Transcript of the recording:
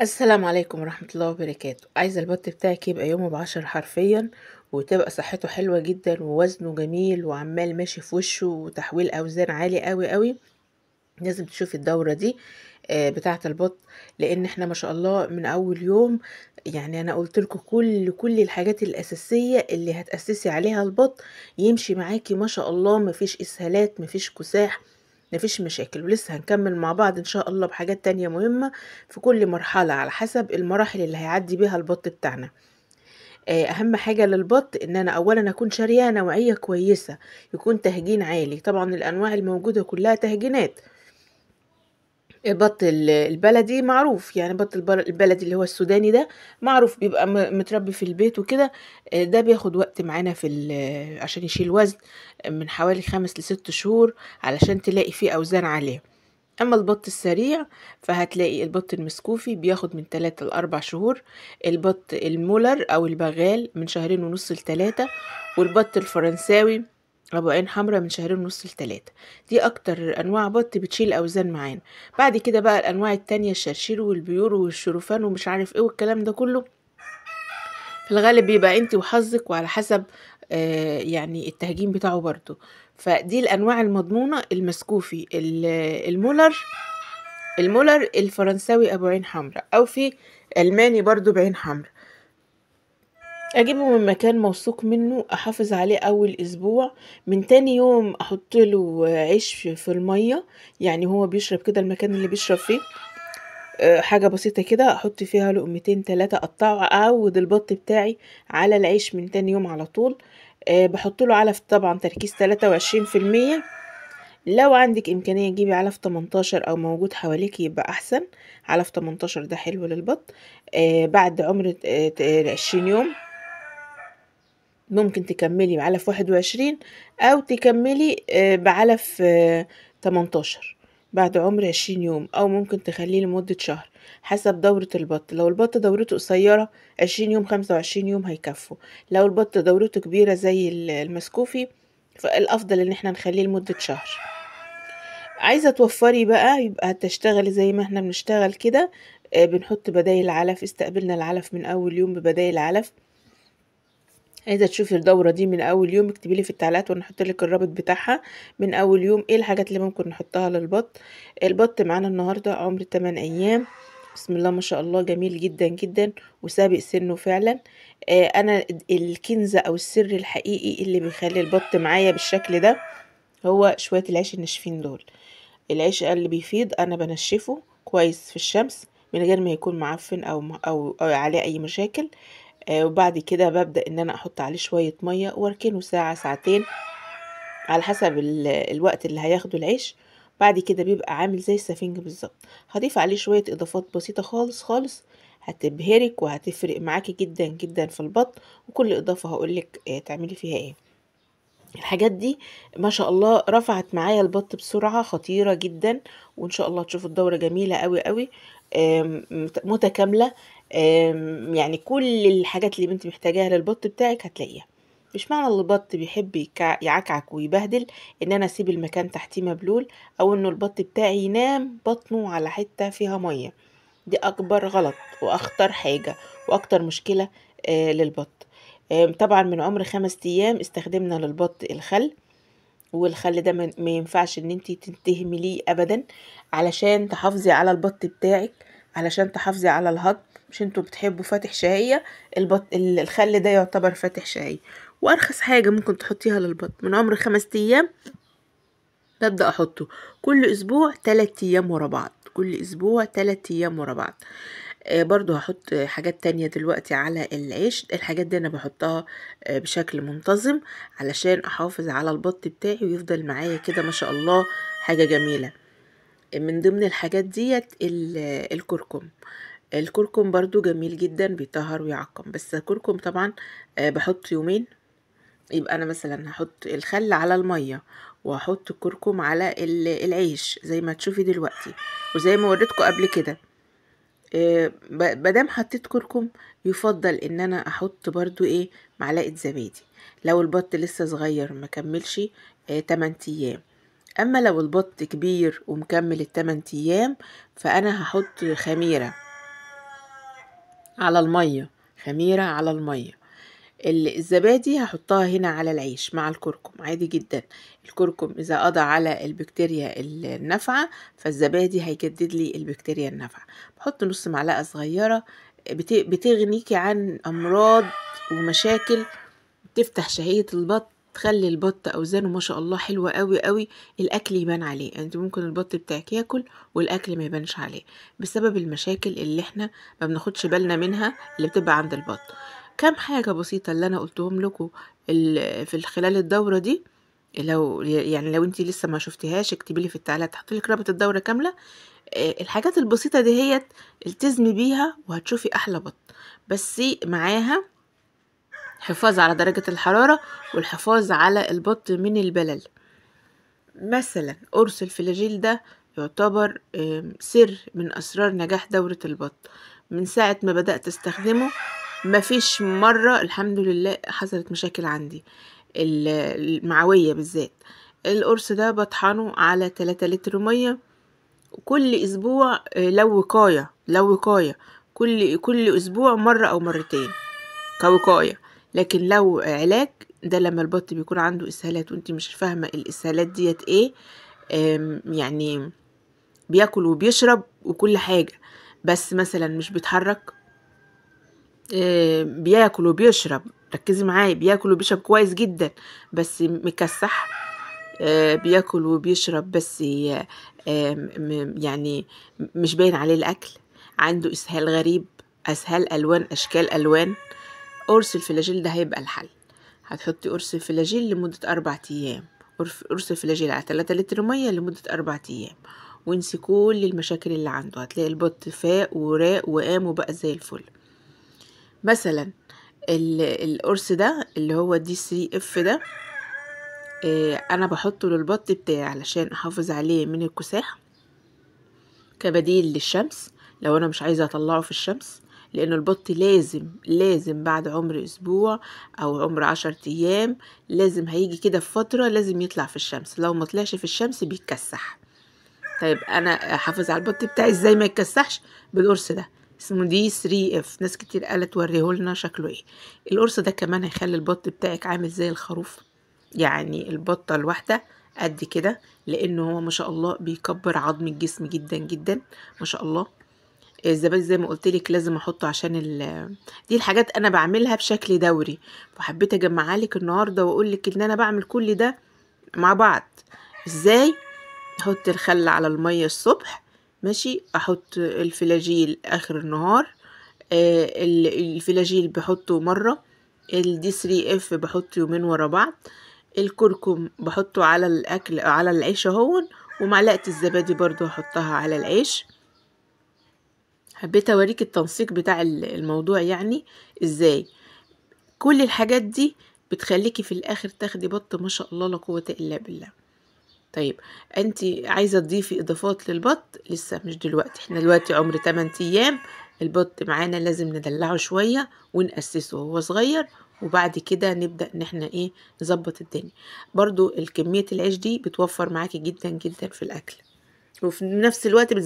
السلام عليكم ورحمة الله وبركاته عايزة البط بتاعك يبقى يومه بعشر حرفيا وتبقى صحته حلوة جدا ووزنه جميل وعمال ماشي في وشه وتحويل أوزان عالي قوي قوي لازم تشوفي الدورة دي آه، بتاعة البط لأن احنا ما شاء الله من أول يوم يعني أنا قلت لكم كل كل الحاجات الأساسية اللي هتأسسي عليها البط يمشي معاكي ما شاء الله مفيش إسهالات مفيش كساح مفيش مشاكل ولسه هنكمل مع بعض ان شاء الله بحاجات تانية مهمة في كل مرحلة على حسب المراحل اللي هيعدي بيها البط بتاعنا آه، اهم حاجة للبط ان انا اولا اكون شريانة نوعية كويسة يكون تهجين عالي طبعا الانواع الموجودة كلها تهجينات البط البلدي معروف يعني البط البلدي اللي هو السوداني ده معروف بيبقى متربي في البيت وكده آه، ده بياخد وقت معانا في عشان يشيل وزن آه، من حوالي خمس لست شهور علشان تلاقي فيه أوزان عالية أما البط السريع فهتلاقي البط المسكوفي بياخد من تلاتة لأربع شهور البط المولر أو البغال من شهرين ونص لثلاثة والبط الفرنساوي أبو عين حمرا من شهرين ونص لتلاتة دي أكتر أنواع بط بتشيل أوزان معانا بعد كده بقى الأنواع التانية الشرشير والبيور والشرفان ومش عارف إيه والكلام ده كله في الغالب بيبقى أنت وحظك وعلى حسب آه يعني التهجين بتاعه برضو فدي الأنواع المضمونة المسكوفي المولر المولر الفرنساوي أبو عين حمرا أو في ألماني برضو بعين حمرا اجيبه من مكان موثوق منه احافظ عليه اول اسبوع من تاني يوم احط له عيش في الميه يعني هو بيشرب كده المكان اللي بيشرب فيه آه، حاجه بسيطه كده احط فيها لقمتين ثلاثه اقطعه اعود البط بتاعي على العيش من تاني يوم على طول آه، بحط له علف طبعا تركيز 23% لو عندك امكانيه تجيبي علف 18 او موجود حواليك يبقى احسن علف 18 ده حلو للبط آه، بعد عمر 20 يوم ممكن تكملي بعلف واحد وعشرين أو تكملي آه، بعلف آه، تمنتاشر بعد عمر عشرين يوم أو ممكن تخليه لمدة شهر حسب دورة البط لو البط دورته قصيرة عشرين يوم خمسة وعشرين يوم هيكفوا لو البط دورته كبيرة زي المسكوفي فالأفضل إن احنا نخليه لمدة شهر عايزة توفري بقى يبقى هتشتغلي زي ما احنا بنشتغل كده آه، بنحط بدايل علف استقبلنا العلف من أول يوم ببدايل علف عايزه تشوفي الدوره دي من اول يوم اكتبي لي في التعليقات وانا احط لك الرابط بتاعها من اول يوم ايه الحاجات اللي ممكن نحطها للبط البط معانا النهارده عمر 8 ايام بسم الله ما شاء الله جميل جدا جدا وسابق سنه فعلا آه انا الكنز او السر الحقيقي اللي بيخلي البط معايا بالشكل ده هو شويه العيش الناشفين دول العيش اللي بيفيض انا بنشفه كويس في الشمس من غير ما يكون معفن او او, أو عليه اي مشاكل آه وبعد كده ببدأ ان انا احط عليه شوية مية واركنه ساعة ساعتين على حسب الوقت اللي هياخده العيش بعد كده بيبقى عامل زي السفنج بالظبط هضيف عليه شوية اضافات بسيطة خالص خالص هتبهرك وهتفرق معاكي جدا جدا في البطن وكل اضافة هقولك آه تعملي فيها ايه الحاجات دي ما شاء الله رفعت معايا البط بسرعة خطيرة جدا وان شاء الله تشوفوا الدورة جميلة قوي قوي متكاملة يعني كل الحاجات اللي بنت محتاجاها للبط بتاعك هتلاقيها مش معنى البط بيحب يعكعك ويبهدل ان انا اسيب المكان تحتيه مبلول او انه البط بتاعي ينام بطنه على حتة فيها مية دي اكبر غلط واخطر حاجة واكتر مشكلة آه، للبط طبعا من عمر خمس ايام استخدمنا للبط الخل والخل ده ما ينفعش ان انت تنتهمي ليه ابدا علشان تحافظي على البط بتاعك علشان تحافظي على الهضم مش انتوا بتحبوا فاتح شهية البط... الخل ده يعتبر فاتح شهية وارخص حاجة ممكن تحطيها للبط من عمر خمس ايام ببدأ احطه كل اسبوع تلات ايام ورا بعض كل اسبوع تلات ايام ورا بعض آه، برضو هحط حاجات تانية دلوقتي على العيش الحاجات دي انا بحطها آه، بشكل منتظم علشان احافظ على البط بتاعي ويفضل معايا كده ما شاء الله حاجة جميلة من ضمن الحاجات ديت الكركم الكركم برضو جميل جدا بيطهر ويعقم بس الكركم طبعا آه، بحط يومين يبقى انا مثلا هحط الخل على الميه وهحط الكركم على العيش زي ما تشوفي دلوقتي وزي ما وريتكم قبل كده آه، بدام حطيت كركم يفضل ان انا احط برضو ايه معلقه زبادي لو البط لسه صغير مكملش 8 آه، ايام اما لو البط كبير ومكمل التمن ايام فانا هحط خميره على المية خميرة على المية الزبادي هحطها هنا على العيش مع الكركم عادي جدا الكركم إذا قضى على البكتيريا النافعة فالزبادي هيجدد لي البكتيريا النافعة بحط نص معلقة صغيرة بتغنيكي عن أمراض ومشاكل بتفتح شهية البطن تخلي البط اوزانه ما شاء الله حلوه قوي قوي الاكل يبان عليه يعني انت ممكن البط بتاعك ياكل والاكل ما يبانش عليه بسبب المشاكل اللي احنا ما بناخدش بالنا منها اللي بتبقى عند البط كام حاجه بسيطه اللي انا قلتهم لكم في خلال الدوره دي لو يعني لو انت لسه ما شفتيهاش اكتبي لي في التعليقات هحط لك رابط الدوره كامله آه، الحاجات البسيطه هي التزمي بيها وهتشوفي احلى بط بس معاها الحفاظ على درجة الحرارة والحفاظ على البط من البلل مثلا قرص الفلاجيل ده يعتبر سر من أسرار نجاح دورة البط من ساعة ما بدأت استخدمه مفيش مرة الحمد لله حصلت مشاكل عندي المعوية بالذات القرص ده بطحنه على 3 لتر مية كل أسبوع آه، لو وقاية لو وقاية كل كل أسبوع مرة أو مرتين كوقاية لكن لو علاج ده لما البط بيكون عنده اسهالات وانت مش فاهمه الاسهالات ديت ايه يعني بياكل وبيشرب وكل حاجه بس مثلا مش بيتحرك بياكل وبيشرب ركزي معايا بياكل وبيشرب كويس جدا بس مكسح آه، بياكل وبيشرب بس يعني مش باين عليه الاكل عنده اسهال غريب اسهال الوان اشكال الوان قرص الفلاجيل ده هيبقى الحل هتحطي قرص الفلاجيل لمدة أربع أيام قرص الفلاجيل على 3 لتر مية لمدة أربع أيام وانسي كل المشاكل اللي عنده هتلاقي البط فاق وراق وقام وبقى زي الفل مثلا القرص ده اللي هو دي سي اف ده اه انا بحطه للبط بتاعي علشان احافظ عليه من الكساح كبديل للشمس لو انا مش عايزه اطلعه في الشمس لأنه البط لازم لازم بعد عمر أسبوع أو عمر عشر أيام لازم هيجي كده في فترة لازم يطلع في الشمس لو ما طلعش في الشمس بيتكسح طيب أنا حافظ على البط بتاعي إزاي ما يتكسحش بالقرص ده اسمه دي 3 اف ناس كتير قالت وريهولنا شكله ايه القرص ده كمان هيخلي البط بتاعك عامل زي الخروف يعني البطة الواحدة قد كده لأنه هو ما شاء الله بيكبر عظم الجسم جدا جدا ما شاء الله الزبادي زي ما قلت لك لازم احطه عشان ال... دي الحاجات انا بعملها بشكل دوري فحبيت اجمعها لك النهارده واقول لك ان انا بعمل كل ده مع بعض ازاي احط الخل على الميه الصبح ماشي احط الفلاجيل اخر النهار آه، الفلاجيل بحطه مره الدي 3 اف بحطه يومين ورا بعض الكركم بحطه على الاكل على العيش اهون ومعلقه الزبادي برضو هحطها على العيش حبيت اوريك التنسيق بتاع الموضوع يعني ازاي كل الحاجات دي بتخليكي في الاخر تاخدي بط ما شاء الله لا قوه الا بالله طيب انت عايزه تضيفي اضافات للبط لسه مش دلوقتي احنا دلوقتي عمر 8 ايام البط معانا لازم ندلعه شويه ونأسسه وهو صغير وبعد كده نبدا ان احنا ايه نظبط الدنيا برضو الكمية العيش دي بتوفر معاكي جدا جدا في الاكل وفي نفس الوقت